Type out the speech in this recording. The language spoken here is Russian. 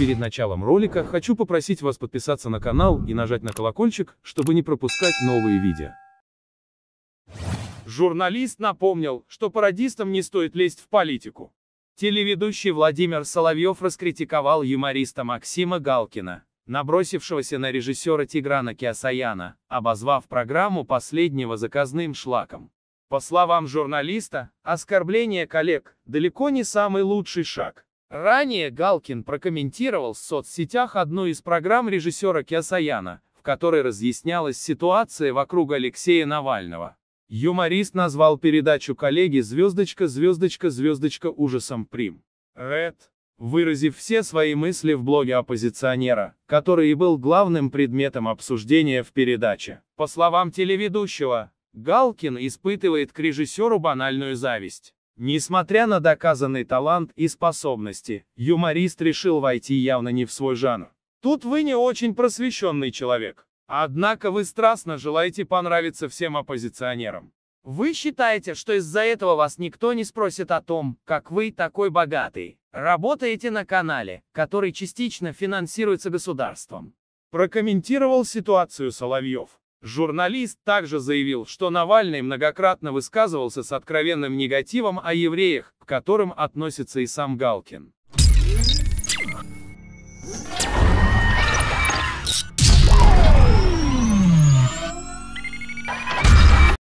Перед началом ролика хочу попросить вас подписаться на канал и нажать на колокольчик, чтобы не пропускать новые видео. Журналист напомнил, что пародистам не стоит лезть в политику. Телеведущий Владимир Соловьев раскритиковал юмориста Максима Галкина, набросившегося на режиссера Тиграна Киасаяна, обозвав программу последнего заказным шлаком. По словам журналиста, оскорбление коллег – далеко не самый лучший шаг, Ранее Галкин прокомментировал в соцсетях одну из программ режиссера Киасаяна, в которой разъяснялась ситуация вокруг Алексея Навального. Юморист назвал передачу коллеги «Звездочка, звездочка, звездочка» ужасом прим. Red. Выразив все свои мысли в блоге оппозиционера, который и был главным предметом обсуждения в передаче. По словам телеведущего, Галкин испытывает к режиссеру банальную зависть. Несмотря на доказанный талант и способности, юморист решил войти явно не в свой жанр. Тут вы не очень просвещенный человек. Однако вы страстно желаете понравиться всем оппозиционерам. Вы считаете, что из-за этого вас никто не спросит о том, как вы такой богатый. Работаете на канале, который частично финансируется государством. Прокомментировал ситуацию Соловьев. Журналист также заявил, что Навальный многократно высказывался с откровенным негативом о евреях, к которым относится и сам Галкин.